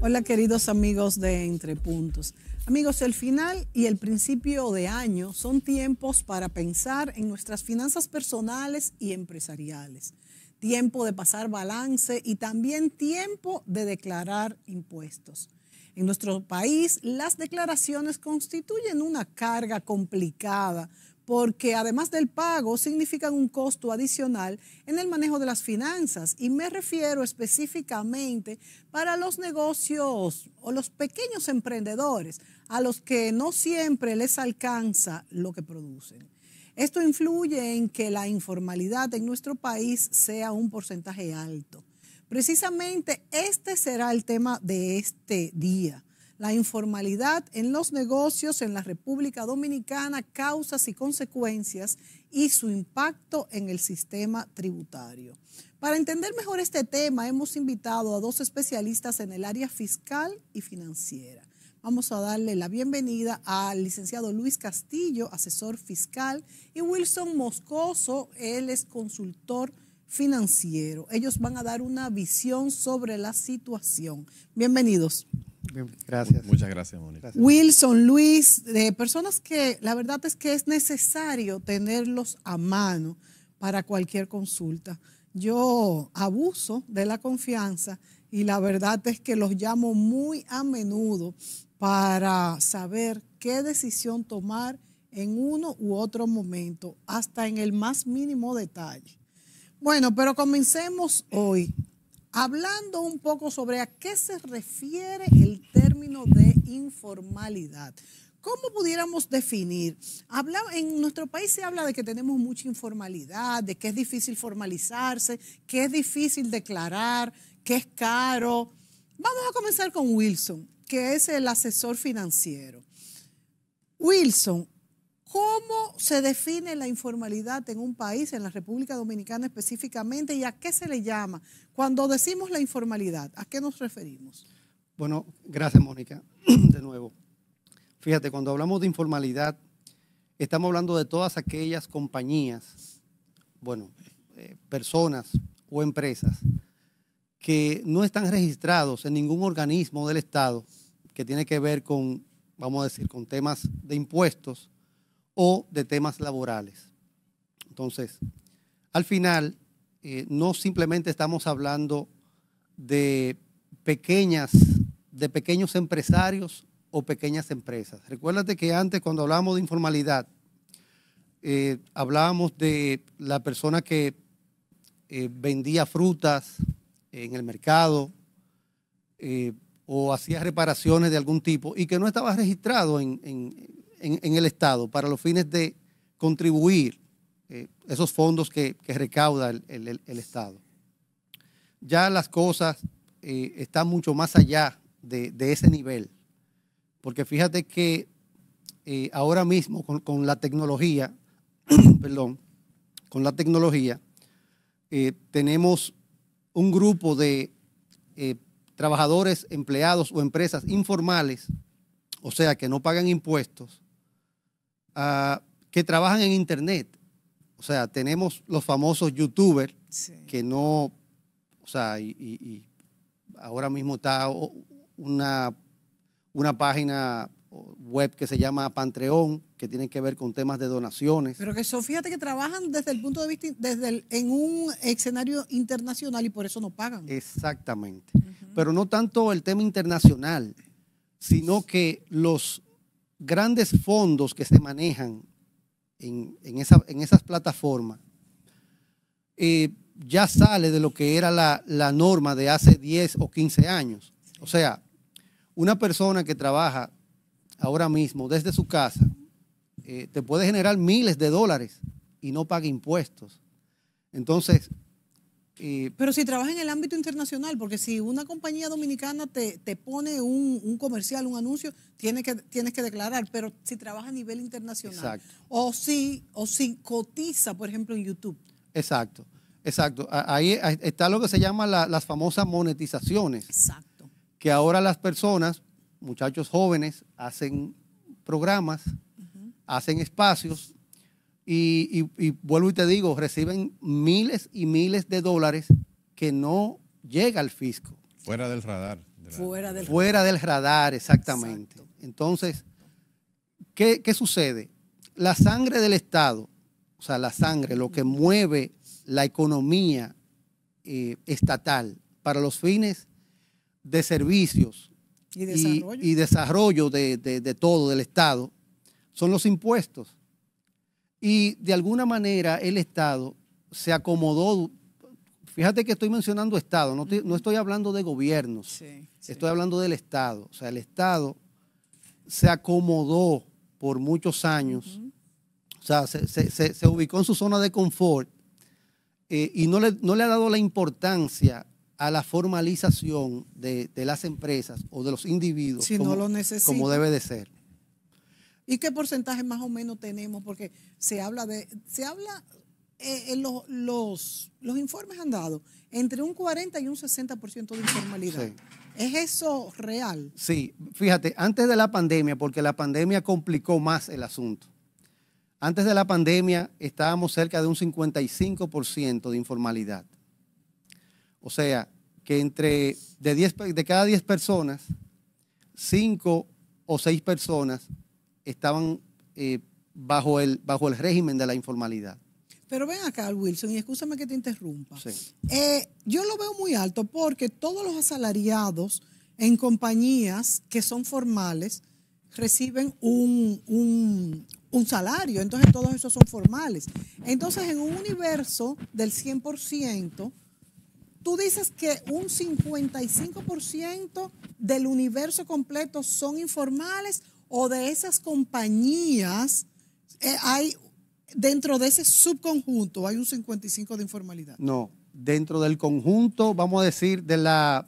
Hola queridos amigos de Entre Puntos. Amigos, el final y el principio de año son tiempos para pensar en nuestras finanzas personales y empresariales, tiempo de pasar balance y también tiempo de declarar impuestos. En nuestro país, las declaraciones constituyen una carga complicada porque además del pago significan un costo adicional en el manejo de las finanzas y me refiero específicamente para los negocios o los pequeños emprendedores a los que no siempre les alcanza lo que producen. Esto influye en que la informalidad en nuestro país sea un porcentaje alto. Precisamente este será el tema de este día la informalidad en los negocios en la República Dominicana, causas y consecuencias y su impacto en el sistema tributario. Para entender mejor este tema, hemos invitado a dos especialistas en el área fiscal y financiera. Vamos a darle la bienvenida al licenciado Luis Castillo, asesor fiscal, y Wilson Moscoso, él es consultor financiero. Ellos van a dar una visión sobre la situación. Bienvenidos. Gracias. Muchas gracias, Wilson, Luis, de personas que la verdad es que es necesario tenerlos a mano para cualquier consulta. Yo abuso de la confianza y la verdad es que los llamo muy a menudo para saber qué decisión tomar en uno u otro momento, hasta en el más mínimo detalle. Bueno, pero comencemos hoy hablando un poco sobre a qué se refiere el término de informalidad. ¿Cómo pudiéramos definir? en nuestro país se habla de que tenemos mucha informalidad, de que es difícil formalizarse, que es difícil declarar, que es caro. Vamos a comenzar con Wilson, que es el asesor financiero. Wilson, ¿Cómo se define la informalidad en un país, en la República Dominicana específicamente, y a qué se le llama? Cuando decimos la informalidad, ¿a qué nos referimos? Bueno, gracias Mónica, de nuevo. Fíjate, cuando hablamos de informalidad, estamos hablando de todas aquellas compañías, bueno, eh, personas o empresas que no están registrados en ningún organismo del Estado que tiene que ver con, vamos a decir, con temas de impuestos o de temas laborales. Entonces, al final, eh, no simplemente estamos hablando de pequeñas, de pequeños empresarios o pequeñas empresas. Recuérdate que antes cuando hablábamos de informalidad, eh, hablábamos de la persona que eh, vendía frutas en el mercado o hacía reparaciones de algún tipo y que no estaba registrado en en, el Estado para los fines de contribuir eh, esos fondos que, recauda el, Estado. Ya las cosas eh, están mucho más allá de, ese nivel, porque fíjate que eh, ahora mismo con la tecnología, perdón, con la tecnología, tenemos un grupo de trabajadores, empleados o empresas informales, o sea, que no pagan impuestos, Ah, que trabajan en Internet. O sea, tenemos los famosos youtubers que no, o sea, y, ahora mismo está una, una página web que se llama Pantreón, que tiene que ver con temas de donaciones. Pero que eso, fíjate que trabajan desde el punto de vista, desde en un escenario internacional y por eso no pagan. Exactamente. Pero no tanto el tema internacional, sino que los grandes fondos que se manejan en, esas plataformas eh, ya sale de lo que era la, norma de hace 10 o 15 años. O sea, una persona que trabaja ahora mismo desde su casa eh, te puede generar miles de dólares y no paga impuestos. Entonces, pero si trabaja en el ámbito internacional, porque si una compañía dominicana te, pone un, comercial, un anuncio, tienes que, tienes que declarar, pero si trabaja a nivel internacional. Exacto. O si, o si cotiza, por ejemplo, en YouTube. Exacto, exacto. Ahí está lo que se llama las famosas monetizaciones. Exacto. Que ahora las personas, muchachos jóvenes, hacen programas, hacen espacios y, vuelvo y te digo, reciben miles y miles de dólares que no llega al fisco. Fuera del radar. fuera, del, fuera radar. del radar, exactamente. Entonces, ¿qué, sucede? La sangre del Estado, o sea, la sangre, lo que mueve la economía eh, estatal para los fines de servicios y desarrollo, de, de todo, del Estado, son los impuestos. Y de alguna manera el Estado se acomodó. Fíjate que estoy mencionando Estado, no estoy, hablando de gobiernos, estoy hablando del Estado. O sea, el Estado se acomodó por muchos años, o sea, se, ubicó en su zona de confort eh, y no le, no le ha dado la importancia a la formalización de, las empresas o de los individuos como, debe de ser. ¿Y qué porcentaje más o menos tenemos? Porque se habla de, se habla, en eh, eh, los, los, informes han dado entre un 40 y un 60% de informalidad. ¿Es eso real? Sí, fíjate, antes de la pandemia, porque la pandemia complicó más el asunto. Antes de la pandemia estábamos cerca de un 55% de informalidad. O sea, que entre de, 10, de cada 10 personas, 5 o 6 personas estaban eh, bajo, el, bajo el régimen de la informalidad. Pero ven acá, Wilson, y escúchame que te interrumpa. Eh, yo lo veo muy alto porque todos los asalariados en compañías que son formales reciben un, un salario, entonces todos esos son formales. Entonces, en un universo del 100%, tú dices que un 55% del universo completo son informales o de esas compañías, eh, hay dentro de ese subconjunto hay un 55 de informalidad. No, dentro del conjunto, vamos a decir, de, la,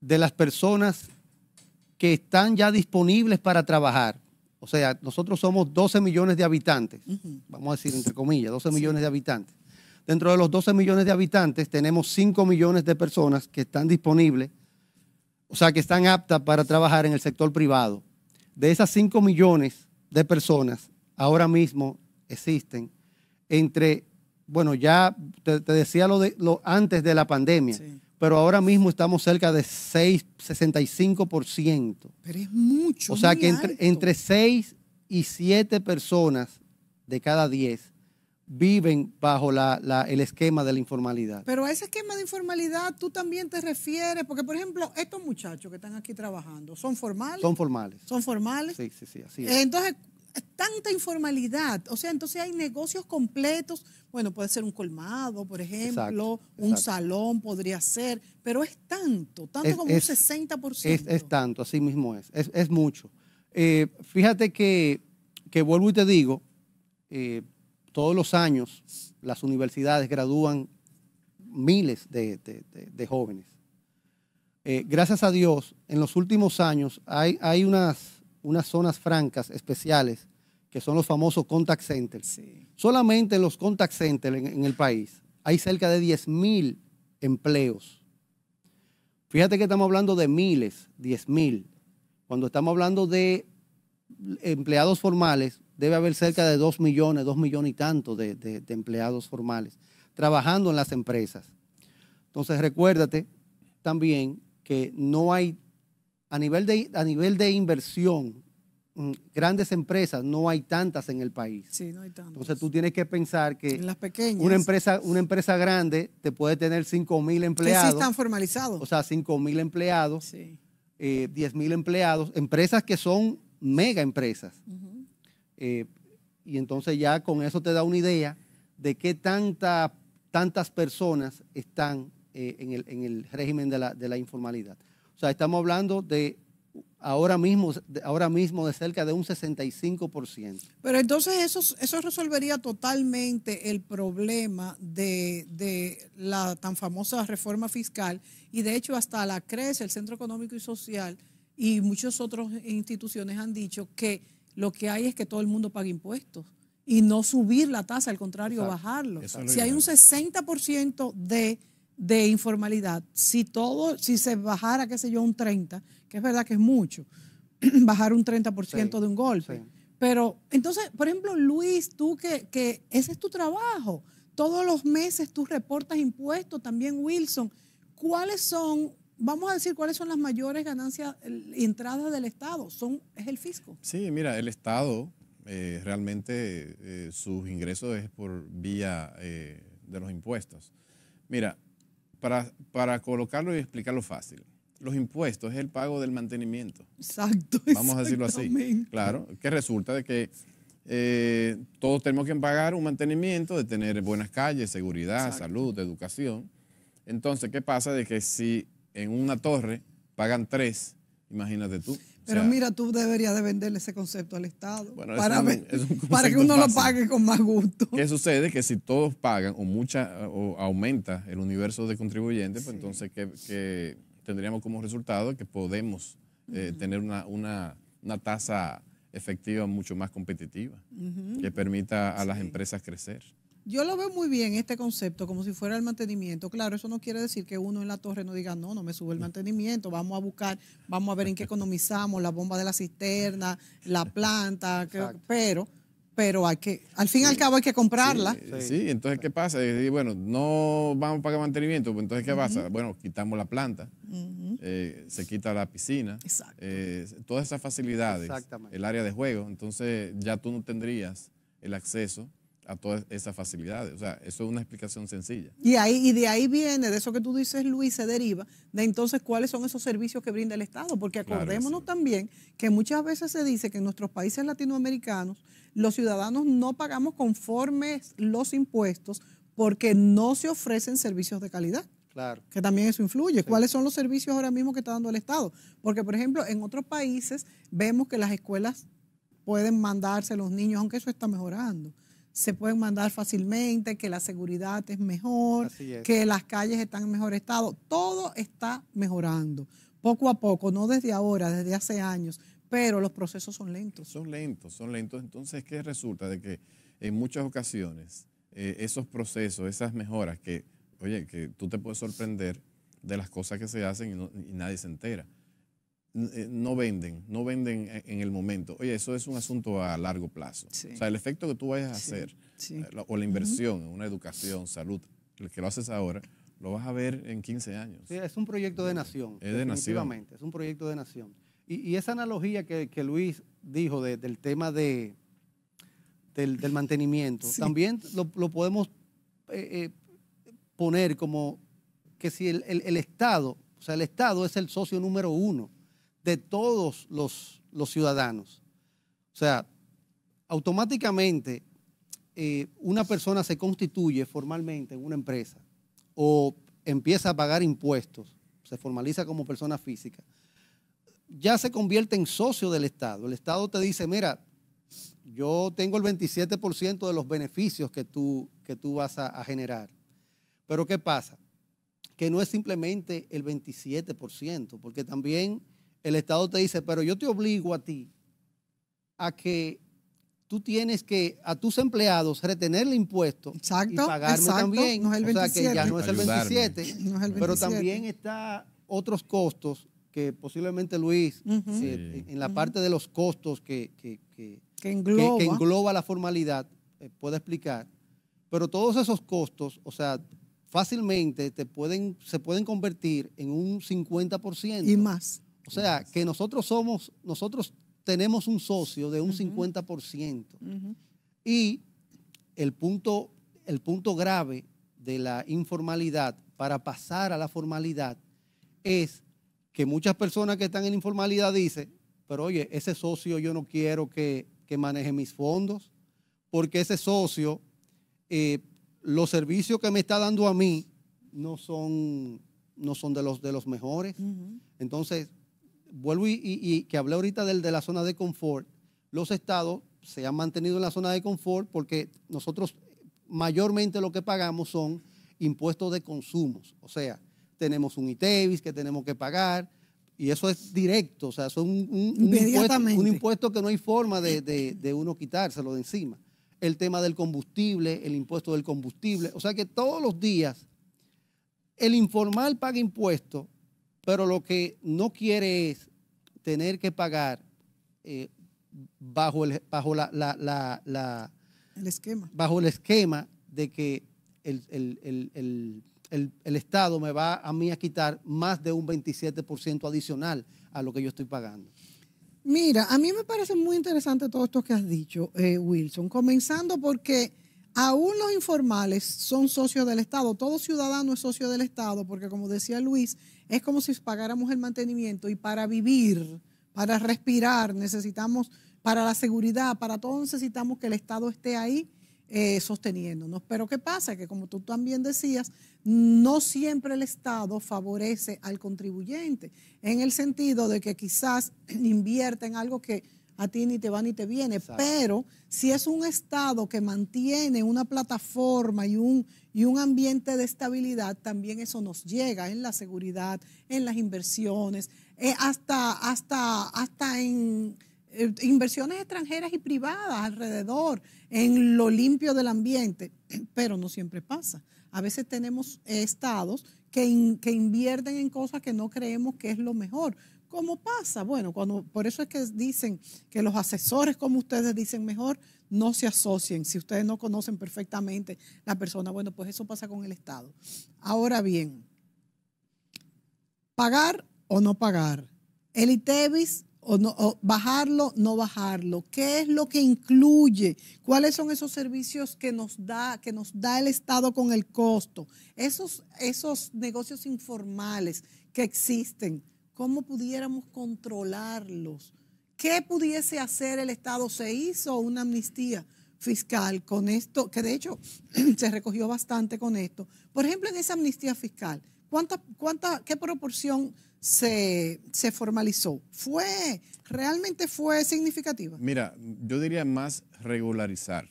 de las personas que están ya disponibles para trabajar. O sea, nosotros somos 12 millones de habitantes, vamos a decir entre comillas, 12 millones de habitantes. Dentro de los 12 millones de habitantes tenemos 5 millones de personas que están disponibles, o sea, que están aptas para trabajar en el sector privado de esas 5 millones de personas ahora mismo existen entre, bueno, ya te, decía lo, de, lo antes de la pandemia, pero ahora mismo estamos cerca de 6, 65%. Pero es mucho. O sea que entre, entre 6 y 7 personas de cada 10 viven bajo el esquema de la informalidad. Pero a ese esquema de informalidad tú también te refieres, porque por ejemplo, estos muchachos que están aquí trabajando, ¿son formales? Son formales. ¿Son formales? Sí, sí, sí, así es. Entonces, tanta informalidad, o sea, entonces hay negocios completos, bueno, puede ser un colmado, por ejemplo, un salón podría ser, pero es tanto, tanto como un 60%. Es, es, tanto, así mismo es, es, mucho. Eh, fíjate que, que vuelvo y te digo, eh, todos los años las universidades gradúan miles de, jóvenes. Eh, gracias a Dios, en los últimos años hay, unas, unas zonas francas especiales que son los famosos contact centers. Solamente en los contact centers en, en el país hay cerca de 10.000 empleos. Fíjate que estamos hablando de miles, 10.000. Cuando estamos hablando de empleados formales, debe haber cerca de 2 millones, 2 millones y tanto de, empleados formales trabajando en las empresas. Entonces recuérdate también que no hay, a nivel de, a nivel de inversión, grandes empresas, no hay tantas en el país. Sí, no hay tantas. Entonces tú tienes que pensar que una, empresa, una empresa grande te puede tener 5 mil empleados. Que sí están formalizados. O sea, 5 mil empleados, 10 eh, mil empleados, empresas que son mega empresas. Eh, y entonces ya con eso te da una idea de qué tanta, tantas personas están eh, en, el, en, el, régimen de la, informalidad. O sea, estamos hablando de ahora mismo, de, ahora mismo de cerca de un 65%. Pero entonces eso, eso resolvería totalmente el problema de, de la tan famosa reforma fiscal y de hecho hasta la CRECE, el Centro Económico y Social y muchas otras instituciones han dicho que lo que hay es que todo el mundo pague impuestos y no subir la tasa, al contrario, bajarlo. si hay un 60% de, de informalidad, si todo, si se bajara, qué sé yo, un 30%, que es verdad que es mucho, bajar un 30% de un golpe. Pero entonces, por ejemplo, Luis, tú que, que ese es tu trabajo, todos los meses tú reportas impuestos, también Wilson, ¿cuáles son vamos a decir cuáles son las mayores ganancias, entradas del Estado, son, es el fisco. Sí, mira, el Estado eh, realmente eh, sus ingresos es por vía eh, de los impuestos. Mira, para, para colocarlo y explicarlo fácil, los impuestos es el pago del mantenimiento. Exacto. Vamos a decirlo así. Claro, que resulta de que todos tenemos que pagar un mantenimiento de tener buenas calles, seguridad, salud, educación. Entonces, ¿qué pasa? De que si en una torre, pagan tres, imagínate tú. Pero mira, tú deberías de venderle ese concepto al Estado para, que uno lo pague con más gusto. ¿Qué sucede? Que si todos pagan o, mucha, o aumenta el universo de contribuyentes, pues entonces que, tendríamos como resultado que podemos eh, tener una, tasa efectiva mucho más competitiva, que permita a las empresas crecer. Yo lo veo muy bien este concepto, como si fuera el mantenimiento. Claro, eso no quiere decir que uno en la torre no diga, no, no me sube el mm. mantenimiento, vamos a buscar, vamos a ver en qué economizamos, la bomba de la cisterna, la planta, pero pero hay que, al fin y al cabo hay que comprarla. Sí, entonces ¿qué pasa? bueno, no vamos a pagar mantenimiento, pues, entonces ¿qué pasa? Bueno, quitamos la planta, eh, se quita la piscina, eh, todas esas facilidades, el área de juego, entonces ya tú no tendrías el acceso a todas esas facilidades. O sea, eso es una explicación sencilla. Y, ahí, de ahí viene, de eso que tú dices, Luis, se deriva de entonces cuáles son esos servicios que brinda el Estado. Porque acordémonos también que muchas veces se dice que en nuestros países latinoamericanos los ciudadanos no pagamos conformes los impuestos porque no se ofrecen servicios de calidad. Claro. Que también eso influye. ¿Cuáles son los servicios ahora mismo que está dando el Estado? Porque, por ejemplo, en otros países vemos que las escuelas pueden mandarse los niños, aunque eso está mejorando se pueden mandar fácilmente, que la seguridad es mejor, que las calles están en mejor estado. Todo está mejorando, poco a poco, no desde ahora, desde hace años, pero los procesos son lentos. Son lentos, son lentos. Entonces, ¿qué resulta? De que en muchas ocasiones eh, esos procesos, esas mejoras que, oye, que tú te puedes sorprender de las cosas que se hacen y nadie se entera. Eh, no venden, no venden e, en el momento. Oye, eso es un asunto a largo plazo. O sea, el efecto que tú vayas a hacer eh, o la inversión en una educación, salud, el que lo haces ahora, lo vas a ver en 15 años. Sí, es un proyecto de nación. Es de nación. Es un proyecto de nación. Y, esa analogía que, Luis dijo del tema de, del, mantenimiento, también lo, podemos eh, poner como que si el Estado, o sea, el Estado es el socio número uno de todos los, ciudadanos. O sea, automáticamente eh, una persona se constituye formalmente en una empresa o empieza a pagar impuestos, se formaliza como persona física, ya se convierte en socio del Estado. El Estado te dice, mira, yo tengo el 27% de los beneficios que tú, que tú vas a, generar. Pero ¿qué pasa? Que no es simplemente el 27%, porque también el Estado te dice, pero yo te obligo a ti a que tú tienes que a tus empleados retener impuesto y pagarme también. O sea que ya no es, el 27, pero también está otros costos que posiblemente Luis, eh, en la parte de los costos que, que, que, engloba. la formalidad, eh, puede pueda explicar, pero todos esos costos, o sea, fácilmente te pueden, se pueden convertir en un 50%. Y más. O sea, que nosotros somos, nosotros tenemos un socio de un 50%. Y el punto, el punto grave de la informalidad para pasar a la formalidad es que muchas personas que están en informalidad dicen, pero oye, ese socio yo no quiero que, maneje mis fondos, porque ese socio, eh, los servicios que me está dando a mí no son, no son de, los, de los mejores. Entonces, vuelvo y, que hablé ahorita del, de la zona de confort, los estados se han mantenido en la zona de confort porque nosotros mayormente lo que pagamos son impuestos de consumos, o sea, tenemos un ITEVIS que tenemos que pagar y eso es directo, o sea, es un, impuesto, que no hay forma de, de uno quitárselo de encima. El tema del combustible, el impuesto del combustible, o sea que todos los días el informal paga impuestos pero lo que no quiere es tener que pagar eh, bajo, el, bajo la, el esquema. Bajo el esquema de que el, Estado me va a mí a quitar más de un 27% adicional a lo que yo estoy pagando. Mira, a mí me parece muy interesante todo esto que has dicho, eh, Wilson, comenzando porque Aún los informales son socios del Estado. Todo ciudadano es socio del Estado porque, como decía Luis, es como si pagáramos el mantenimiento y para vivir, para respirar, necesitamos, para la seguridad, para todo necesitamos que el Estado esté ahí eh, sosteniéndonos. Pero ¿qué pasa? Que como tú también decías, no siempre el Estado favorece al contribuyente, en el sentido de que quizás invierte en algo que a ti ni te va ni te viene. Pero si es un Estado que mantiene una plataforma y un, y un ambiente de estabilidad, también eso nos llega en la seguridad, en las inversiones, eh, hasta, hasta, hasta en eh, inversiones extranjeras y privadas alrededor, en lo limpio del ambiente. Pero no siempre pasa. A veces tenemos estados que, que invierten en cosas que no creemos que es lo mejor ¿Cómo pasa? Bueno, cuando, por eso es que dicen que los asesores como ustedes dicen mejor, no se asocien. Si ustedes no conocen perfectamente la persona, bueno, pues eso pasa con el Estado. Ahora bien, pagar o no pagar, el ITEVIS o, no, o bajarlo, no bajarlo, qué es lo que incluye, cuáles son esos servicios que nos da, que nos da el Estado con el costo, esos, esos negocios informales que existen ¿Cómo pudiéramos controlarlos? ¿Qué pudiese hacer el Estado? Se hizo una amnistía fiscal con esto, que de hecho se recogió bastante con esto. Por ejemplo, en esa amnistía fiscal, ¿cuánta, cuánta, qué proporción se, formalizó? ¿Fue, realmente fue significativa? Mira, yo diría más regularizar,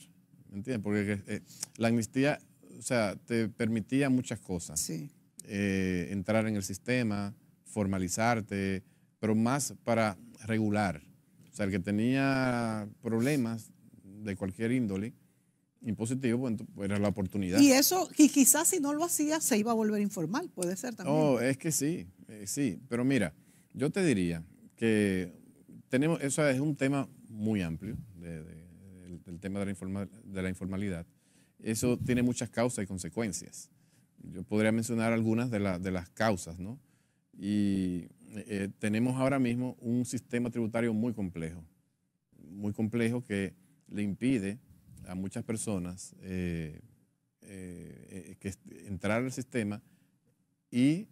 ¿me entiendes? Porque eh, la amnistía, o sea, te permitía muchas cosas. Sí. Eh, entrar en el sistema, formalizarte, pero más para regular. O sea, el que tenía problemas de cualquier índole impositivo, pues era la oportunidad. Y eso, y quizás si no lo hacía, se iba a volver informal, puede ser también. Oh, es que sí, eh, sí. Pero mira, yo te diría que tenemos, eso es un tema muy amplio, de, el, tema de la, de la informalidad. Eso tiene muchas causas y consecuencias. Yo podría mencionar algunas de, de las causas, ¿no? Y eh, tenemos ahora mismo un sistema tributario muy complejo, muy complejo que le impide a muchas personas eh, eh, que entrar al sistema y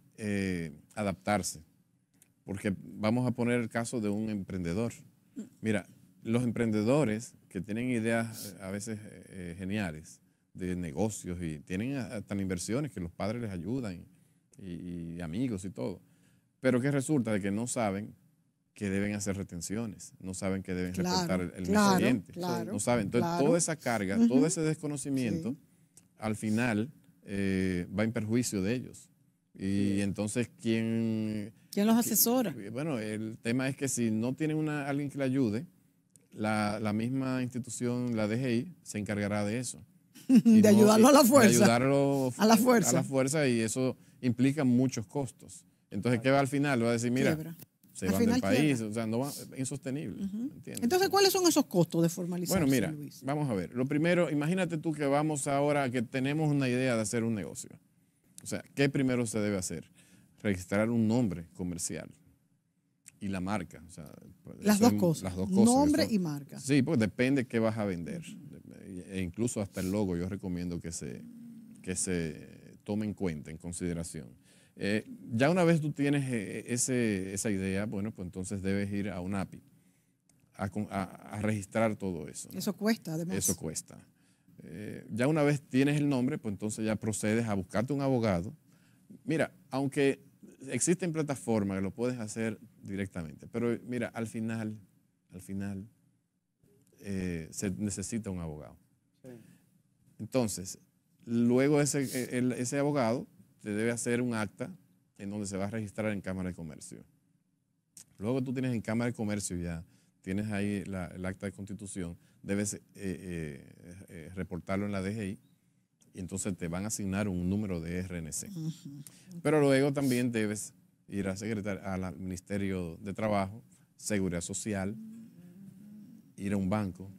adaptarse. Porque vamos a poner el caso de un emprendedor. Mira, los emprendedores que tienen ideas a veces geniales de negocios y tienen tan inversiones que los padres les ayudan y amigos y todo pero que resulta de que no saben que deben hacer retenciones, no saben que deben reportar el, mes siguiente. no saben. Entonces, toda esa carga, todo ese desconocimiento, al final eh, va en perjuicio de ellos. Y entonces, ¿quién... ¿Quién los asesora? bueno, el tema es que si no tienen una, alguien que le ayude, la, misma institución, la DGI, se encargará de eso. de ayudarlo a la fuerza. De ayudarlo a la fuerza. A la fuerza y eso implica muchos costos. Entonces, ¿qué va al final? Va a decir, mira, se al van del país, o sea, no va, insostenible. Entonces, ¿cuáles son esos costos de formalizar? Bueno, mira, vamos a ver. Lo primero, imagínate tú que vamos ahora, que tenemos una idea de hacer un negocio. O sea, ¿qué primero se debe hacer? Registrar un nombre comercial y la marca. O sea, pues, las, dos cosas. las dos cosas. Nombre y marca. Sí, pues depende qué vas a vender. E incluso hasta el logo yo recomiendo que se, que se tome en cuenta, en consideración. Eh, ya una vez tú tienes eh, eh, esa idea, bueno, pues entonces debes ir a un API a, registrar todo eso. Eso cuesta, además. Eso cuesta. ya una vez tienes el nombre, pues entonces ya procedes a buscarte un abogado. Mira, aunque existen plataformas que lo puedes hacer directamente, pero mira, al final, al final, se necesita un abogado. Entonces, luego ese e, abogado te debe hacer un acta en donde se va a registrar en Cámara de Comercio. Luego tú tienes en Cámara de Comercio ya, tienes ahí el acta de constitución, debes eh, eh, eh, reportarlo en la DGI y entonces te van a asignar un número de RNC. Pero luego también debes ir a al Ministerio de Trabajo, Seguridad Social, ir a un banco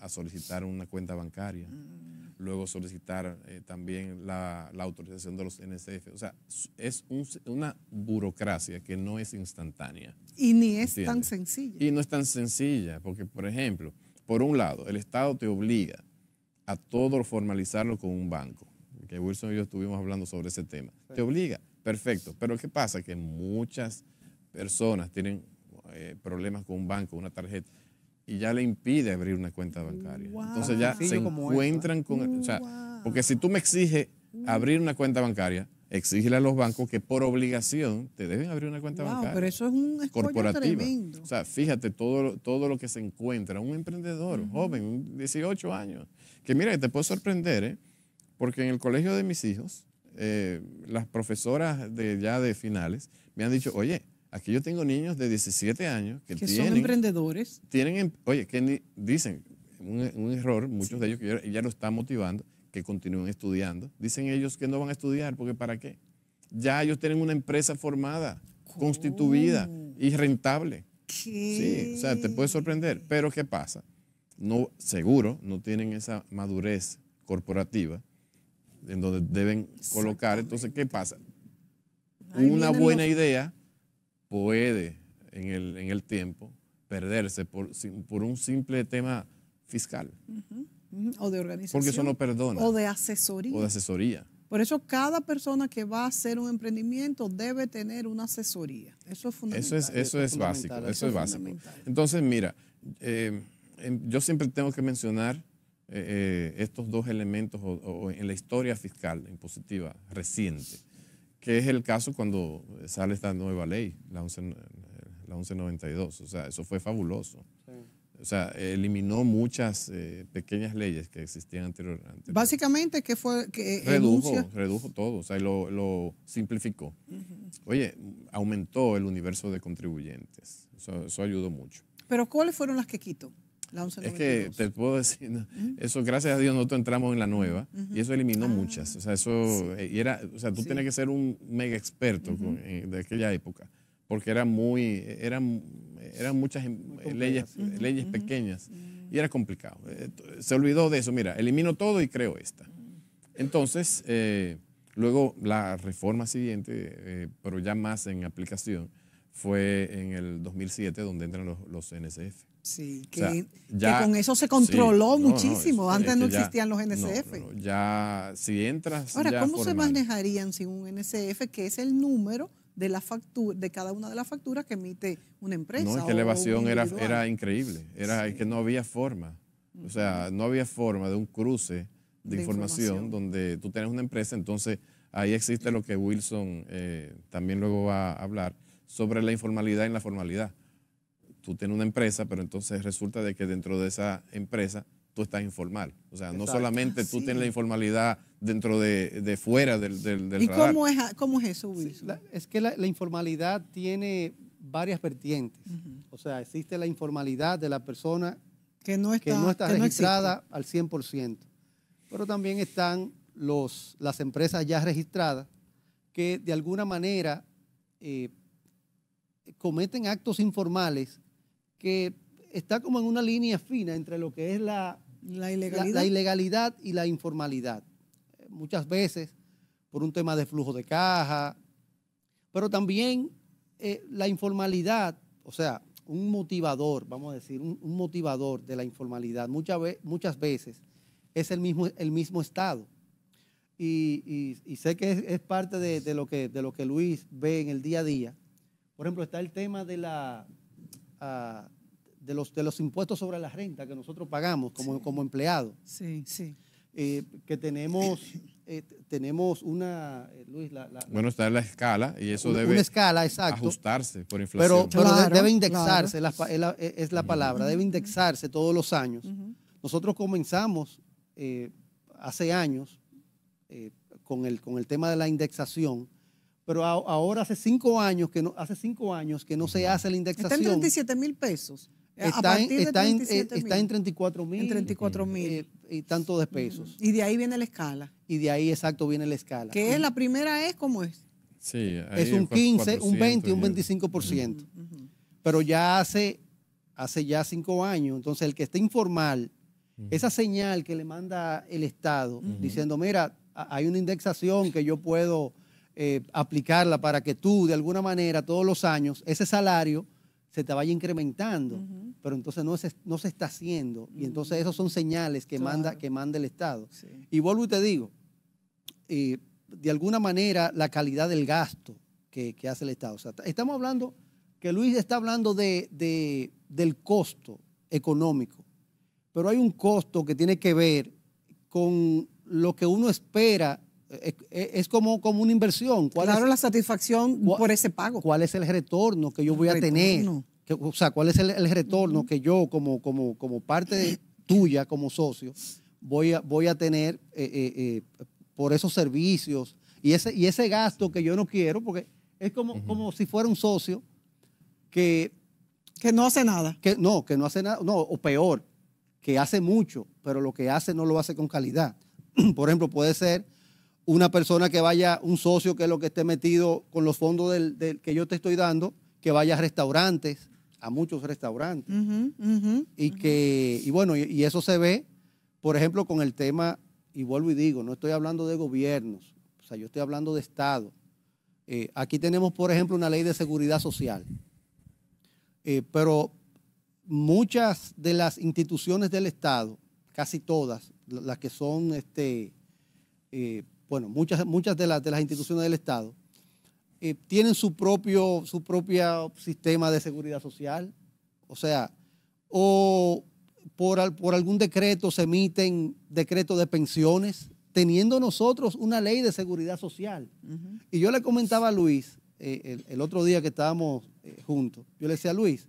a solicitar una cuenta bancaria. Mm luego solicitar eh, también la, autorización de los NSF. O sea, es una burocracia que no es instantánea. Y ni es tan sencilla. Y no es tan sencilla, porque, por ejemplo, por un lado, el Estado te obliga a todo formalizarlo con un banco. Que Wilson y yo estuvimos hablando sobre ese tema. Te obliga, perfecto. Pero ¿qué pasa? Que muchas personas tienen eh, problemas con un banco, una tarjeta y ya le impide abrir una cuenta bancaria. Entonces ya se encuentran con... O sea, mm, porque si tú me exiges abrir una cuenta bancaria, exígele a los bancos que por obligación te deben abrir una cuenta bancaria. Pero eso es un corporativa. corporativo. O sea, fíjate todo, todo lo que se encuentra un emprendedor joven, 18 años, que mira, te puedo sorprender, ¿eh? porque en el colegio de mis hijos, eh, las profesoras de ya de finales me han dicho, oye, Aquí yo tengo niños de 17 años que, que son emprendedores. Tienen, em, oye, que dicen un, error, muchos de ellos que ya, lo están motivando, que continúen estudiando. Dicen ellos que no van a estudiar porque ¿para qué? Ya ellos tienen una empresa formada, constituida y rentable. Sí, o sea, te puede sorprender. Pero ¿qué pasa? No, seguro no tienen esa madurez corporativa en donde deben colocar. Entonces, ¿qué pasa? una buena idea puede en el, tiempo perderse por, por un simple tema fiscal. O de organización. Porque eso no perdona. O de asesoría. asesoría. Por eso cada persona que va a hacer un emprendimiento debe tener una asesoría. Eso es fundamental. Eso es, eso es, básico. Eso, es, básico. Entonces, mira, eh, em, yo siempre tengo que mencionar eh, eh, estos dos elementos en la historia fiscal impositiva reciente que es el caso cuando sale esta nueva ley, la, 11, eh, la 1192. O sea, eso fue fabuloso. O sea, eliminó muchas eh, pequeñas leyes que existían anteriormente. Básicamente, ¿qué fue? Que redujo, redujo todo, o sea, lo, simplificó. Oye, aumentó el universo de contribuyentes. Eso, eso ayudó mucho. ¿Pero cuáles fueron las que quitó? Es que te puedo decir, eso gracias a Dios nosotros entramos en la nueva y eso eliminó ah, muchas. O sea, eso, eh, y era, o sea, tú tienes que ser un mega experto eh, de aquella época, porque era muy, eran, eran muchas em, eh, leyes, leyes pequeñas mm. y era complicado. Se olvidó de eso, mira, elimino todo y creo esta. Entonces, luego la reforma siguiente, pero ya más en aplicación, fue en el 2007 donde entran los, los NSF. Sí, que, con eso se controló muchísimo. Antes no existían los NCF. ya, si entras. Ahora, ¿cómo se manejarían sin un NCF, que es el número de la factura, de cada una de las facturas que emite una empresa? No, es que la evasión era, era increíble. Era que no había forma. O sea, no había forma de un cruce de, información, donde tú tienes una empresa. Entonces, ahí existe lo que Wilson eh, también luego va a hablar sobre la informalidad en la formalidad tú tienes una empresa, pero entonces resulta de que dentro de esa empresa tú estás informal. O sea, no solamente tú tienes la informalidad dentro de, fuera del, del, ¿Y Cómo, es, cómo es eso, Wilson? es que la, informalidad tiene varias vertientes. O sea, existe la informalidad de la persona que no está, registrada al 100%. Pero también están los, las empresas ya registradas que de alguna manera eh, cometen actos informales que está como en una línea fina entre lo que es la, ilegalidad. y la informalidad. Muchas veces por un tema de flujo de caja, pero también eh, la informalidad, o sea, un motivador, vamos a decir, un, motivador de la informalidad, muchas, veces es el mismo, el mismo Estado. Y, sé que es, parte de, lo que, de lo que Luis ve en el día a día. Por ejemplo, está el tema de la, Ah, de, los, de los impuestos sobre la renta que nosotros pagamos como, como empleados. Sí, sí. Eh, que tenemos, eh, tenemos una, eh, Bueno, está la escala y eso debe... escala, Ajustarse por inflación. Pero, debe indexarse, es, la, palabra, debe indexarse todos los años. Nosotros comenzamos hace años con, el, con el tema de la indexación pero ahora hace cinco años que no, hace cinco años que no se hace la indexación. Está en 37 mil pesos. Está, en, 34 eh, mil. En 34 mil. Eh, y tanto de pesos. Y de ahí viene la escala. Y de ahí, exacto, viene la escala. ¿Qué es? ¿La primera es como es? Sí. es un 15, un 20, un 25%. Pero ya hace, hace ya cinco años. Entonces, el que esté informal, esa señal que le manda el Estado diciendo, mira, hay una indexación que yo puedo eh, aplicarla para que tú, de alguna manera, todos los años, ese salario se te vaya incrementando, pero entonces no se, no se está haciendo. Y entonces esos son señales que, manda, que manda el Estado. Y vuelvo y te digo, eh, de alguna manera, la calidad del gasto que, hace el Estado. estamos hablando, que Luis está hablando de, de, del costo económico, pero hay un costo que tiene que ver con lo que uno espera es, como, como una inversión. ¿Cuál claro, la satisfacción por ese pago. ¿Cuál es el retorno que yo voy a tener? o sea, ¿cuál es el, retorno que yo como, como, como parte tuya, como socio, voy a, voy a tener eh, eh, eh, por esos servicios y ese, y ese gasto que yo no quiero? Porque es como, como si fuera un socio que... Que no hace nada. Que, no, que no hace nada. No, o peor, que hace mucho, pero lo que hace no lo hace con calidad. por ejemplo, puede ser una persona que vaya, un socio que es lo que esté metido con los fondos del, que yo te estoy dando, que vaya a restaurantes, a muchos restaurantes. y que, bueno, y, eso se ve, por ejemplo, con el tema, y vuelvo y digo, no estoy hablando de gobiernos, o sea, yo estoy hablando de Estado. Eh, aquí tenemos, por ejemplo, una ley de seguridad social. Eh, pero muchas de las instituciones del Estado, casi todas, las que son este, eh, bueno, muchas, muchas de, las, de las instituciones del Estado, eh, tienen su propio, su sistema de seguridad social. O sea, o por, por algún decreto se emiten decretos de pensiones, teniendo nosotros una ley de seguridad social. Y yo le comentaba a Luis eh, el, otro día que estábamos eh, juntos, yo le decía a Luis,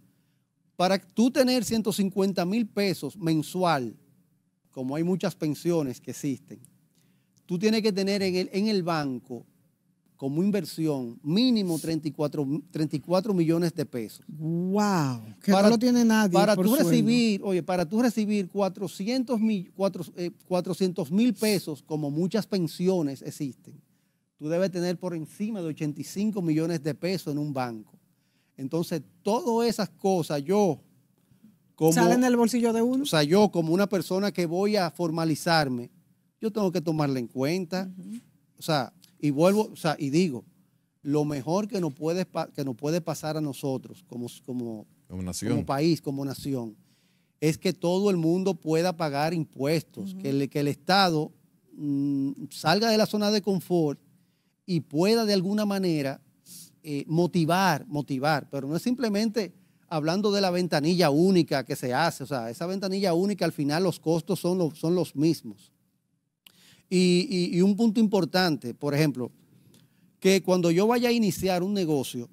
para tú tener 150 mil pesos mensual, como hay muchas pensiones que existen, tú tienes que tener en el, banco como inversión mínimo 34, 34 millones de pesos. ¡Wow! Que para, no lo tiene nadie. Para tú recibir, oye, para tú recibir 400 mil, 400 mil pesos, como muchas pensiones existen, tú debes tener por encima de 85 millones de pesos en un banco. Entonces, todas esas cosas, yo. Como, ¿Salen el bolsillo de uno? O sea, yo como una persona que voy a formalizarme, yo tengo que tomarla en cuenta. O sea, y vuelvo, o sea, y digo, lo mejor que nos puede, que nos puede pasar a nosotros como, como, como, país, como nación, es que todo el mundo pueda pagar impuestos, que, el, que, el, Estado mm, salga de la zona de confort y pueda de alguna manera eh, motivar, motivar, pero no es simplemente hablando de la ventanilla única que se hace, o sea, esa ventanilla única al final los costos son, son los mismos. Y, un punto importante, por ejemplo, que cuando yo vaya a iniciar un negocio,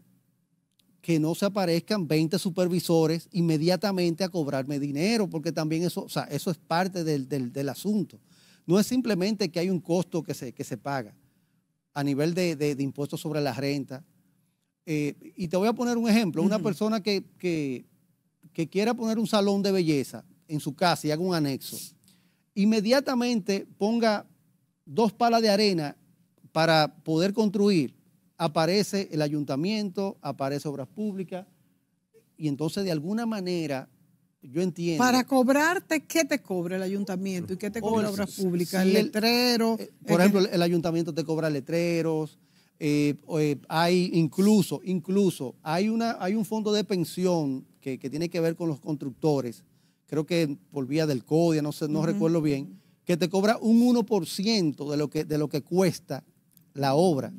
que no se aparezcan 20 supervisores inmediatamente a cobrarme dinero, porque también eso, sea, eso es parte del, asunto. No es simplemente que hay un costo que se, que se paga a nivel de, impuestos sobre la renta. Eh, y te voy a poner un ejemplo, una persona que, que, quiera poner un salón de belleza en su casa y haga un anexo, inmediatamente ponga dos palas de arena para poder construir, aparece el ayuntamiento, aparece obras públicas, y entonces de alguna manera yo entiendo. Para cobrarte, ¿qué te cobra el ayuntamiento y qué te cobra obras públicas? el letrero. Eh, por ejemplo, el ayuntamiento te cobra letreros. Eh, eh, hay incluso, incluso, hay, una, hay un fondo de pensión que, tiene que ver con los constructores. Creo que por vía del CODIA, no, sé, no recuerdo bien que te cobra un 1% de lo, que, de lo que cuesta la obra.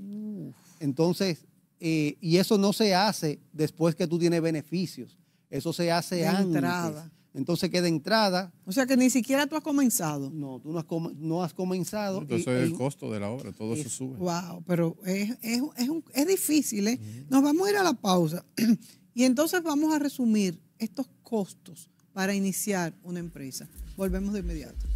Entonces, eh, y eso no se hace después que tú tienes beneficios. Eso se hace de antes. Entrada. Entonces, queda de entrada. O sea, que ni siquiera tú has comenzado. No, tú no has, comenzado. Entonces, el costo de la obra, todo eso sube. Wow, pero es, es, es un, difícil, ¿eh? Nos vamos a ir a la pausa. y entonces vamos a resumir estos costos para iniciar una empresa. Volvemos de inmediato.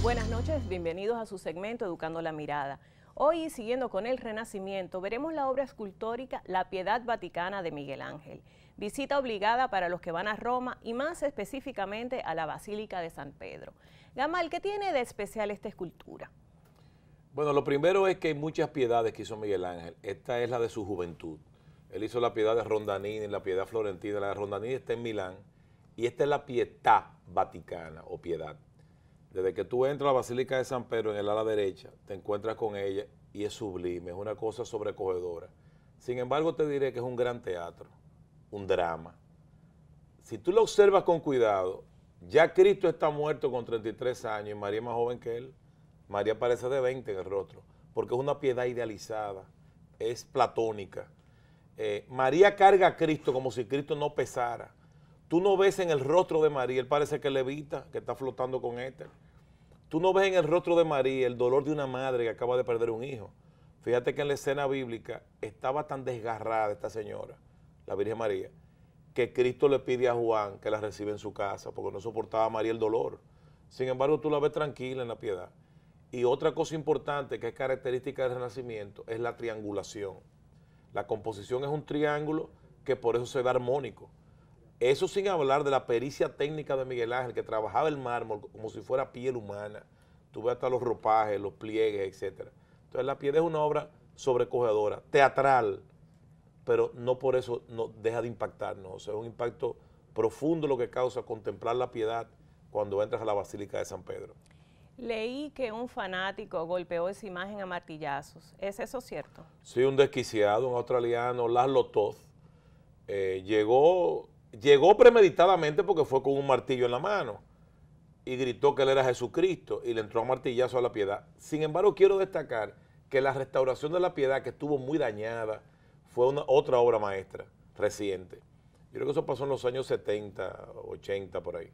Buenas noches, bienvenidos a su segmento Educando la Mirada. Hoy, siguiendo con el Renacimiento, veremos la obra escultórica La Piedad Vaticana de Miguel Ángel, visita obligada para los que van a Roma y más específicamente a la Basílica de San Pedro. Gamal, ¿qué tiene de especial esta escultura? Bueno, lo primero es que hay muchas piedades que hizo Miguel Ángel. Esta es la de su juventud. Él hizo la piedad de Rondanini, la piedad florentina, la de Rondanini está en Milán, y esta es la piedad vaticana o piedad. Desde que tú entras a la Basílica de San Pedro en el ala derecha, te encuentras con ella y es sublime, es una cosa sobrecogedora. Sin embargo, te diré que es un gran teatro, un drama. Si tú lo observas con cuidado, ya Cristo está muerto con 33 años y María es más joven que él. María parece de 20 en el rostro, porque es una piedad idealizada, es platónica. Eh, María carga a Cristo como si Cristo no pesara. Tú no ves en el rostro de María, él parece que levita, que está flotando con Éter. Este. Tú no ves en el rostro de María el dolor de una madre que acaba de perder un hijo. Fíjate que en la escena bíblica estaba tan desgarrada esta señora, la Virgen María, que Cristo le pide a Juan que la reciba en su casa, porque no soportaba a María el dolor. Sin embargo, tú la ves tranquila en la piedad. Y otra cosa importante que es característica del Renacimiento es la triangulación. La composición es un triángulo que por eso se ve armónico eso sin hablar de la pericia técnica de Miguel Ángel, que trabajaba el mármol como si fuera piel humana. Tuve hasta los ropajes, los pliegues, etc. Entonces, La Piedad es una obra sobrecogedora, teatral, pero no por eso no deja de impactarnos. O sea, es un impacto profundo lo que causa contemplar la piedad cuando entras a la Basílica de San Pedro. Leí que un fanático golpeó esa imagen a martillazos. ¿Es eso cierto? Sí, un desquiciado, un australiano, Las Toth, eh, llegó Llegó premeditadamente porque fue con un martillo en la mano y gritó que él era Jesucristo y le entró a martillazo a la piedad. Sin embargo, quiero destacar que la restauración de la piedad, que estuvo muy dañada, fue una, otra obra maestra reciente. Yo creo que eso pasó en los años 70, 80, por ahí.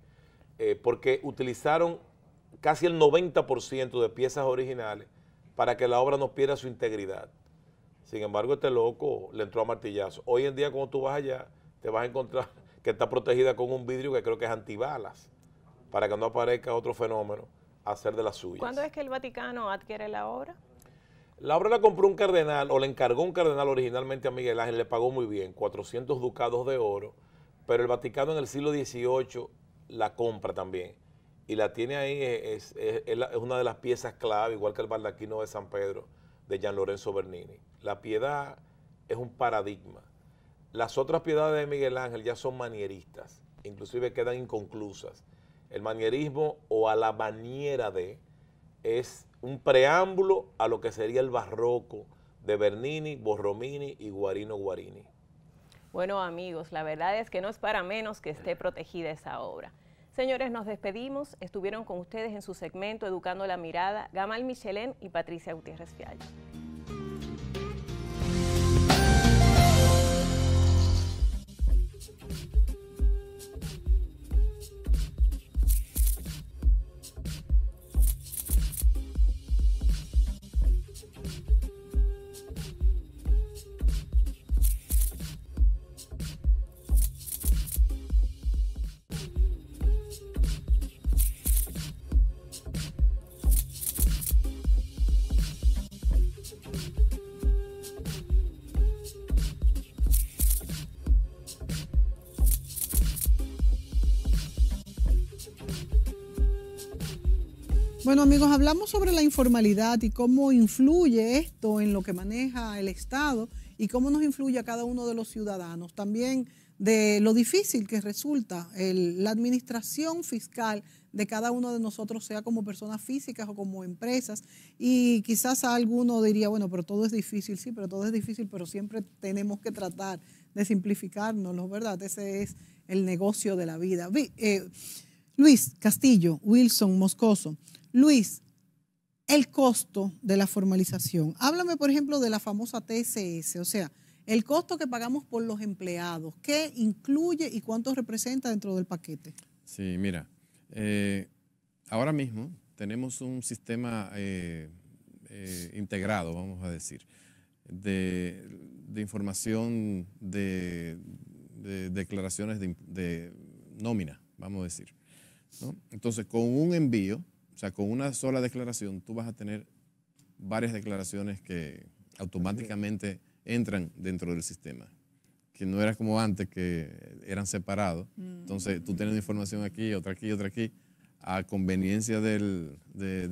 Eh, porque utilizaron casi el 90% de piezas originales para que la obra no pierda su integridad. Sin embargo, este loco le entró a martillazo. Hoy en día, cuando tú vas allá, te vas a encontrar que está protegida con un vidrio que creo que es antibalas, para que no aparezca otro fenómeno, hacer de las suyas. ¿Cuándo es que el Vaticano adquiere la obra? La obra la compró un cardenal, o le encargó un cardenal originalmente a Miguel Ángel, le pagó muy bien, 400 ducados de oro, pero el Vaticano en el siglo XVIII la compra también y la tiene ahí, es, es, una de las piezas clave, igual que el baldaquino de San Pedro de Gian Lorenzo Bernini. La piedad es un paradigma las otras piedades de Miguel Ángel ya son manieristas, inclusive quedan inconclusas. El manierismo o a la maniera de es un preámbulo a lo que sería el barroco de Bernini, Borromini y Guarino Guarini. Bueno amigos, la verdad es que no es para menos que esté protegida esa obra. Señores, nos despedimos. Estuvieron con ustedes en su segmento Educando la Mirada, Gamal Michelén y Patricia Gutiérrez Fiallo. Bueno amigos, hablamos sobre la informalidad y cómo influye esto en lo que maneja el Estado y cómo nos influye a cada uno de los ciudadanos. También de lo difícil que resulta la administración fiscal de cada uno de nosotros, sea como personas físicas o como empresas. Y quizás alguno diría, bueno, pero todo es difícil, sí, pero todo es difícil, pero siempre tenemos que tratar de simplificarnos, ¿verdad? Ese es el negocio de la vida. Eh, Luis Castillo, Wilson Moscoso. Luis, el costo de la formalización. Háblame, por ejemplo, de la famosa TSS, o sea, el costo que pagamos por los empleados. ¿Qué incluye y cuánto representa dentro del paquete? Sí, mira, eh, ahora mismo tenemos un sistema eh, eh, integrado, vamos a decir, de, información de, declaraciones de, nómina, vamos a decir. Entonces, con un envío, o sea, con una sola declaración tú vas a tener varias declaraciones que automáticamente entran dentro del sistema. Que no era como antes, que eran separados. Mm. Entonces, tú tienes información aquí, otra aquí, otra aquí, a conveniencia del,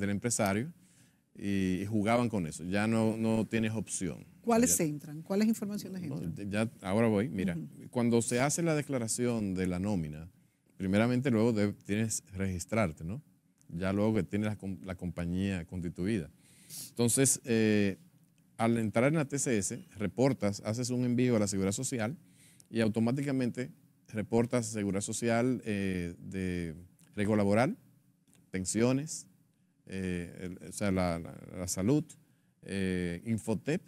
empresario y, jugaban con eso. Ya no, tienes opción. ¿Cuáles entran? ¿Cuáles informaciones entran? ya, ahora voy. Mira, cuando se hace la declaración de la nómina, primeramente luego tienes tienes registrarte, ¿no? ya luego que tiene la, compañía constituida. Entonces, eh, al entrar en la TCS, reportas, haces un envío a la Seguridad Social y automáticamente reportas Seguridad Social eh, de riesgo laboral, pensiones, eh, o sea, la, la, salud, Infotep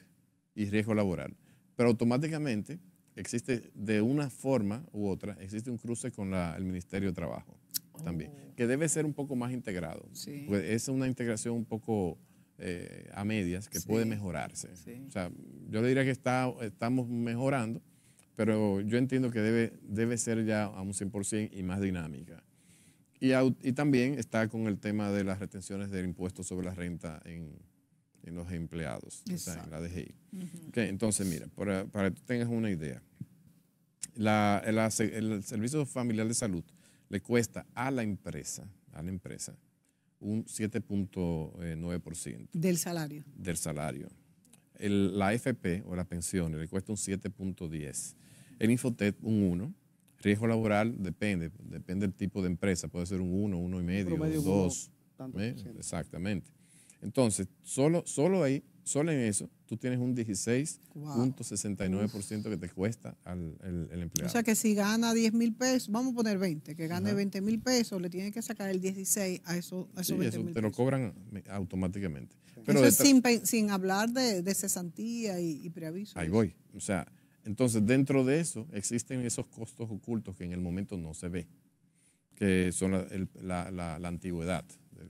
y riesgo laboral. Pero automáticamente existe de una forma u otra, existe un cruce con la, el Ministerio de Trabajo también, que debe ser un poco más integrado. Pues es una integración un poco eh, a medias que puede mejorarse. O sea, yo le diría que está, estamos mejorando, pero yo entiendo que debe, debe ser ya a un 100% y más dinámica. Y, y, también está con el tema de las retenciones del impuesto sobre la renta en, en los empleados, en la DGI. entonces, mira, para, para, que tú tengas una idea, el Servicio Familiar de Salud le cuesta a la empresa, a la empresa, un 7.9%. Del salario. Del salario. la AFP o las pensiones le cuesta un 7.10. El InfoTet, un 1. Riesgo laboral depende, depende del tipo de empresa, puede ser un 1, 1,5, 2. Exactamente. Entonces, solo, solo ahí Solo en eso, tú tienes un 16.69% que te cuesta al, el, empleado. O sea que si gana 10 mil pesos, vamos a poner 20, que gane 20 mil pesos, le tiene que sacar el 16 a, eso, esos sí, eso te lo cobran automáticamente. Pero sin, hablar de, cesantía y, preaviso. Ahí voy. O sea, entonces dentro de eso existen esos costos ocultos que en el momento no se ve, que son la antigüedad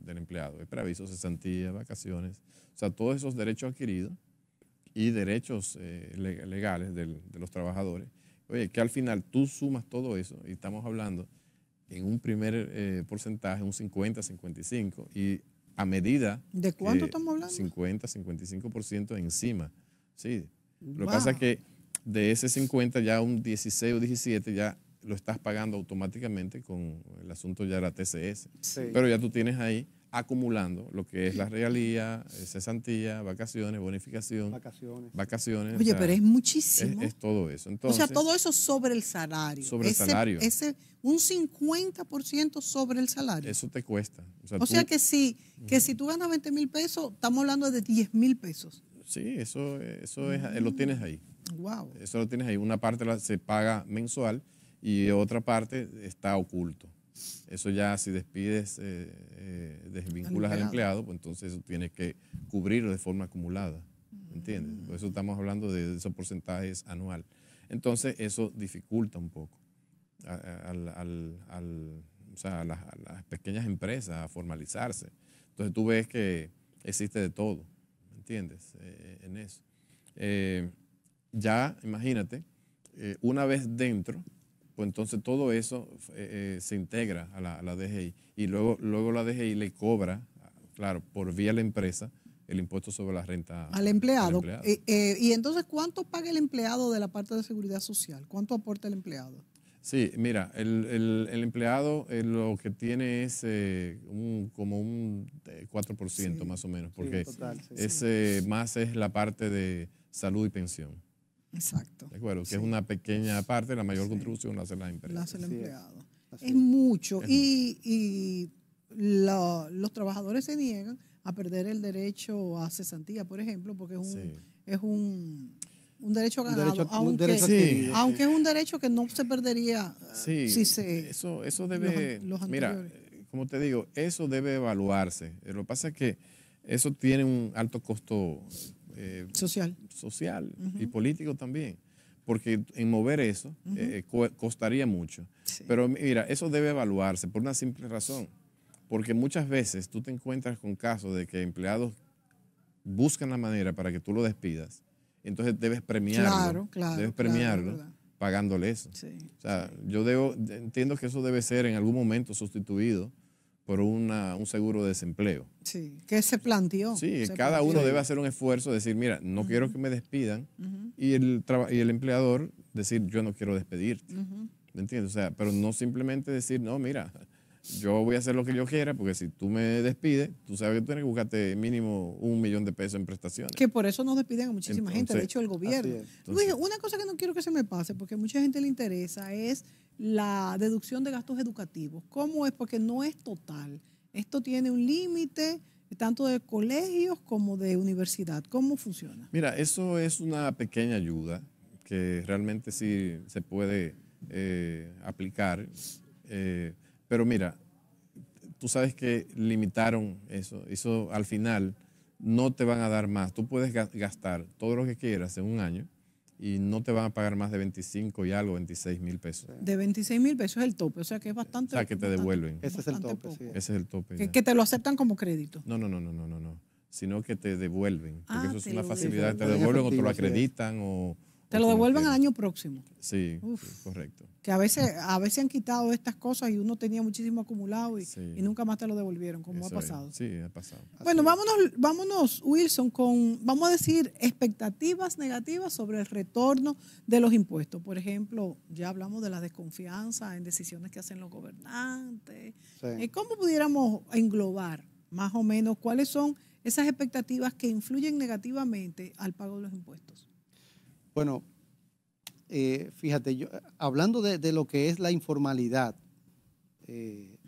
del, empleado. El preaviso, cesantía, vacaciones, o sea, todos esos derechos adquiridos y derechos eh, legales de los trabajadores. Oye, que al final tú sumas todo eso y estamos hablando en un primer eh, porcentaje, un 50, 55, y a medida... ¿De cuánto estamos hablando? 50, 55% encima. Sí. Lo que pasa es que de ese 50 ya un 16 o 17 ya lo estás pagando automáticamente con el asunto ya la TCS. Pero ya tú tienes ahí acumulando lo que es la realía, eh, cesantía, vacaciones, bonificación. Vacaciones. Vacaciones. Oye, pero es muchísimo. Es, todo eso. Entonces, o sea, todo eso sobre el salario. Sobre ese, salario. Ese, un 50% sobre el salario. Eso te cuesta. O sea, que, si, que si tú ganas 20 mil pesos, estamos hablando de 10 mil pesos. Sí, eso, eso eh, lo tienes ahí. Wow. Eso lo tienes ahí. Una parte se paga mensual y otra parte está oculto. Eso ya si despides, eh, eh, desvinculas al empleado, pues entonces eso tienes que cubrirlo de forma acumulada. ¿Entiendes? Mm. Por eso estamos hablando de esos porcentajes anual. Entonces eso dificulta un poco a, las, pequeñas empresas a formalizarse. Entonces tú ves que existe de todo, ¿entiendes? Eh, en eso. ya, imagínate, una vez dentro, pues entonces todo eso eh, eh, se integra a la, a DGI y luego, luego la DGI le cobra, claro, por vía la empresa, el impuesto sobre la renta al empleado. Eh, y entonces, ¿cuánto paga el empleado de la parte de seguridad social? ¿Cuánto aporta el empleado? Sí, mira, el, el, empleado lo que tiene es como un 4% más o menos, porque ese más es la parte de salud y pensión. Exacto. De acuerdo, que es una pequeña parte, la mayor contribución la hace la empresa. La hace el empleado. Es. mucho. y, y los trabajadores se niegan a perder el derecho a cesantía, por ejemplo, porque es un, es un, derecho ganado, aunque, es un derecho que no se perdería eh, si se... Eso, eso debe... Los, mira, eh, como te digo, eso debe evaluarse. Lo que pasa es que eso tiene un alto costo eh, social, social y político también. Porque en mover eso eh, eh, costaría mucho. Pero mira, eso debe evaluarse por una simple razón. Porque muchas veces tú te encuentras con casos de que empleados buscan la manera para que tú lo despidas. Entonces debes premiarlo. debes premiarlo. pagándole eso. o sea, yo debo, entiendo que eso debe ser en algún momento sustituido por una, un seguro de desempleo. Sí, que se planteó. Sí, cada uno debe hacer un esfuerzo, decir, mira, no quiero que me despidan, y, el y el empleador decir, yo no quiero despedirte. ¿Me entiendes? O sea, pero no simplemente decir, no, mira, yo voy a hacer lo que yo quiera, porque si tú me despides, tú sabes que tienes que buscarte mínimo un millón de pesos en prestaciones. Que por eso nos despiden a muchísima gente, de hecho el gobierno. una cosa que no quiero que se me pase, porque mucha gente le interesa, es la deducción de gastos educativos. ¿Cómo es? Porque no es total. Esto tiene un límite tanto de colegios como de universidad. ¿Cómo funciona? Mira, eso es una pequeña ayuda que realmente sí se puede eh, aplicar. Eh, pero mira, tú sabes que limitaron eso. Eso al final no te van a dar más. Tú puedes gastar todo lo que quieras en un año y no te van a pagar más de 25 y algo, 26 mil pesos. De 26 mil pesos es el tope, o sea que es bastante. O sea, que te devuelven. Ese es el tope, sí. Ese es el tope. Que, te lo aceptan como crédito. No, no, no, no, no, no. Sino que te devuelven. Porque ah, eso es una facilidad. Te, devuelven o te lo acreditan o te lo devuelven al año próximo. Sí, correcto. Que a veces, a veces han quitado estas cosas y uno tenía muchísimo acumulado y, nunca más te lo devolvieron, como ha pasado. Sí, ha pasado. Bueno, vámonos, vámonos, Wilson, con, vamos a decir, expectativas negativas sobre el retorno de los impuestos. Por ejemplo, ya hablamos de la desconfianza en decisiones que hacen los gobernantes. Sí. Eh, ¿Cómo pudiéramos englobar más o menos cuáles son esas expectativas que influyen negativamente al pago de los impuestos? Bueno, eh, fíjate, yo, hablando de, lo que es la informalidad, eh,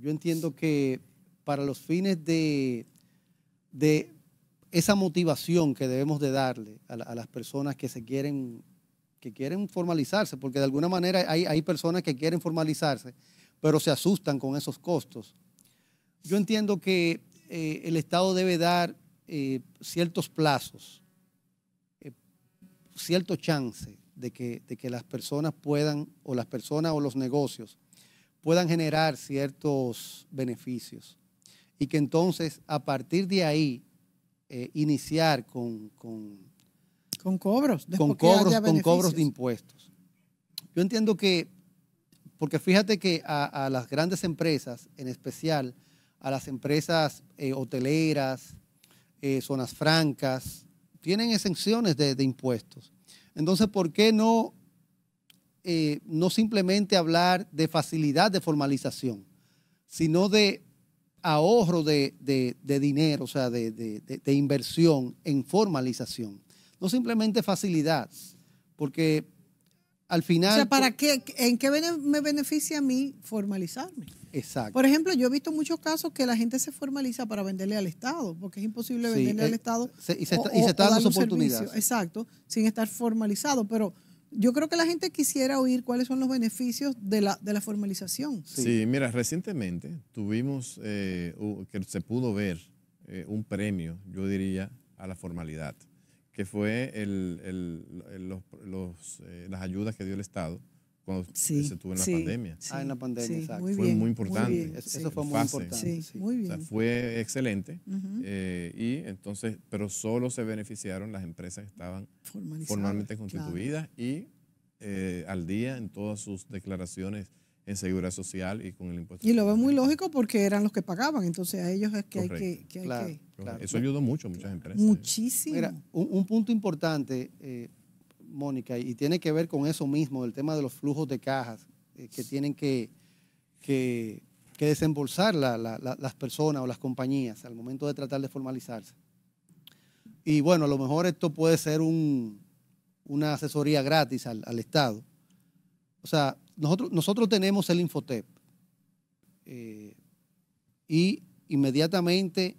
yo entiendo que para los fines de, de esa motivación que debemos de darle a, las personas que se quieren, que quieren formalizarse, porque de alguna manera hay, personas que quieren formalizarse, pero se asustan con esos costos. Yo entiendo que eh, el Estado debe dar ciertos plazos cierto chance de que, que las personas puedan, o las personas o los negocios, puedan generar ciertos beneficios. Y que entonces, a partir de ahí, eh, iniciar con, con, cobros, con cobros, con cobros de impuestos. Yo entiendo que, porque fíjate que a, las grandes empresas, en especial a las empresas eh, hoteleras, eh, zonas francas, tienen exenciones de, impuestos. Entonces, ¿por qué no, eh, no simplemente hablar de facilidad de formalización, sino de ahorro de, de dinero, o sea, de inversión en formalización? No simplemente facilidad, porque final. O sea, ¿para pues qué, ¿en qué me beneficia a mí formalizarme? Exacto. Por ejemplo, yo he visto muchos casos que la gente se formaliza para venderle al Estado, porque es imposible venderle al eh, Estado. y se, está Exacto, sin estar formalizado. Pero yo creo que la gente quisiera oír cuáles son los beneficios de la, formalización. Sí. mira, recientemente tuvimos, eh, que se pudo ver eh, un premio, yo diría, a la formalidad que fue el, el, los, los, eh, las ayudas que dio el Estado cuando se tuvo en la pandemia. ah, en la pandemia, exacto. fue muy importante. eso fue muy importante. fue excelente. Eh, y entonces, pero solo se beneficiaron las empresas que estaban formalmente constituidas y eh, al día en todas sus declaraciones en seguridad social y con el impuesto. Y lo ve muy lógico porque eran los que pagaban, entonces a ellos es que hay que... Eso ayudó mucho a muchas empresas. Muchísimo. Mira, un, punto importante, eh, Mónica, y tiene que ver con eso mismo, el tema de los flujos de cajas eh, que tienen que, que, desembolsar las personas o las compañías al momento de tratar de formalizarse. Y bueno, a lo mejor esto puede ser una asesoría gratis al, al Estado. O sea, nosotros, tenemos el Infotep eh, y inmediatamente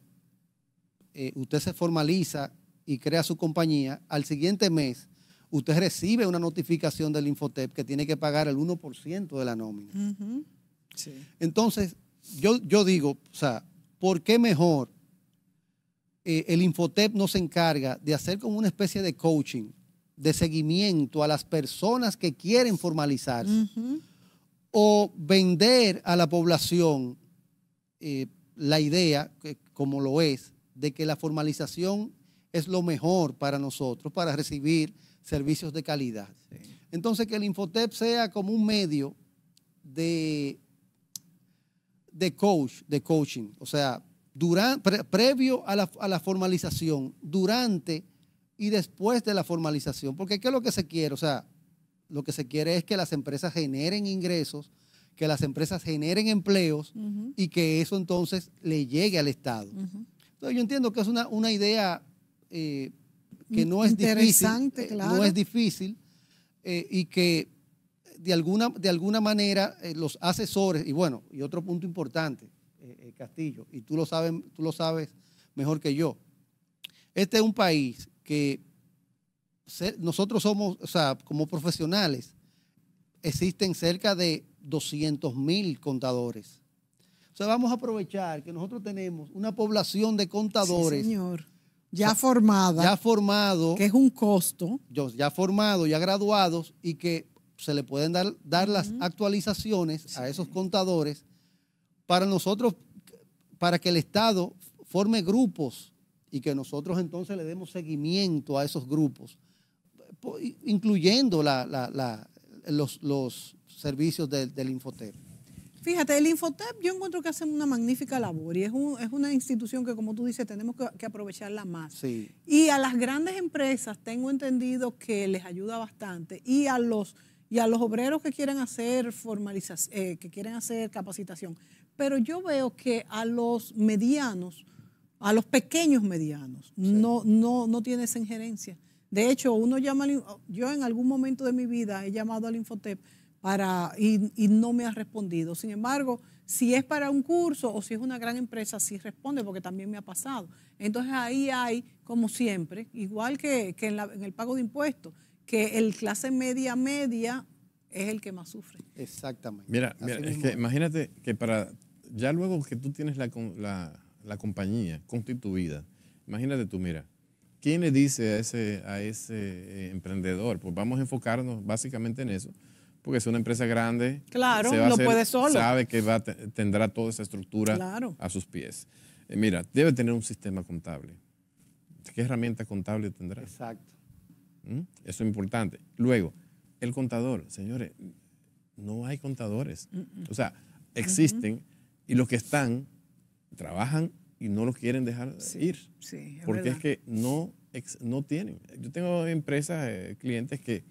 eh, usted se formaliza y crea su compañía, al siguiente mes usted recibe una notificación del Infotep que tiene que pagar el 1% de la nómina. Entonces, yo, yo digo, o sea, ¿por qué mejor eh, el Infotep no se encarga de hacer como una especie de coaching de seguimiento a las personas que quieren formalizarse o vender a la población eh, la idea, como lo es, de que la formalización es lo mejor para nosotros, para recibir servicios de calidad. Entonces, que el Infotep sea como un medio de, de coach, de coaching, o sea, durante, previo a la, a la formalización, durante y después de la formalización. Porque ¿qué es lo que se quiere? O sea, lo que se quiere es que las empresas generen ingresos, que las empresas generen empleos y que eso entonces le llegue al Estado. Entonces yo entiendo que es una, idea eh, que no es difícil, eh, claro. no es difícil eh, y que de alguna, de alguna manera los asesores, y bueno, y otro punto importante, Castillo, y tú lo, sabes, tú lo sabes mejor que yo, este es un país que nosotros somos, o sea, como profesionales, existen cerca de 200 mil contadores. O sea, vamos a aprovechar que nosotros tenemos una población de contadores. Sí, señor. Ya formada. Ya formado. Que es un costo. Ya formado, ya graduados y que se le pueden dar, dar las actualizaciones a esos contadores para nosotros, para que el Estado forme grupos y que nosotros entonces le demos seguimiento a esos grupos, incluyendo los, servicios del Infotep. Fíjate, el Infotep yo encuentro que hacen una magnífica labor y es, una institución que, como tú dices, tenemos que, aprovecharla más. Y a las grandes empresas tengo entendido que les ayuda bastante y a los, y a los obreros que quieren hacer formalización, eh, que quieren hacer capacitación. Pero yo veo que a los medianos, a los pequeños medianos. No, no, no tiene esa injerencia. De hecho, uno llama, yo en algún momento de mi vida he llamado al Infotep para, y, no me ha respondido. Sin embargo, si es para un curso o si es una gran empresa, sí responde, porque también me ha pasado. Entonces ahí hay, como siempre, igual que, en, el pago de impuestos, que el clase media media es el que más sufre. Exactamente. Mira, es que imagínate que para, ya luego que tú tienes la, la la compañía constituida. Imagínate tú, mira, ¿quién le dice a ese, a ese eh, emprendedor? Pues vamos a enfocarnos básicamente en eso, porque es una empresa grande. Claro, puede solo. Sabe que va, tendrá toda esa estructura a sus pies. Eh, mira, debe tener un sistema contable. ¿Qué herramienta contable tendrá? Exacto. ¿Mm? Eso es importante. Luego, el contador, señores, no hay contadores. O sea, existen y los que están trabajan y no lo quieren dejar ir. porque es que no, no tienen. Yo tengo empresas, eh, clientes que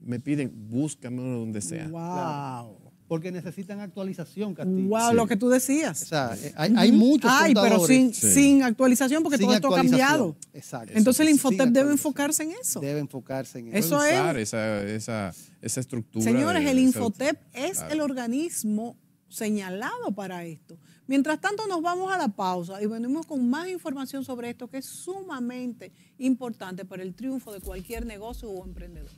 me piden, búscame donde sea. ¡Wow! porque necesitan actualización, Castillo. Wow, lo que tú decías. O sea, eh, hay, hay muchos Ay, pero sin, sin actualización, porque todo esto ha cambiado. Exacto. Entonces el Infotep debe enfocarse en eso. Debe enfocarse en eso. Esa, esa, estructura. Señores, el Infotep es el organismo señalado para esto. Mientras tanto, nos vamos a la pausa y venimos con más información sobre esto que es sumamente importante para el triunfo de cualquier negocio o emprendedor.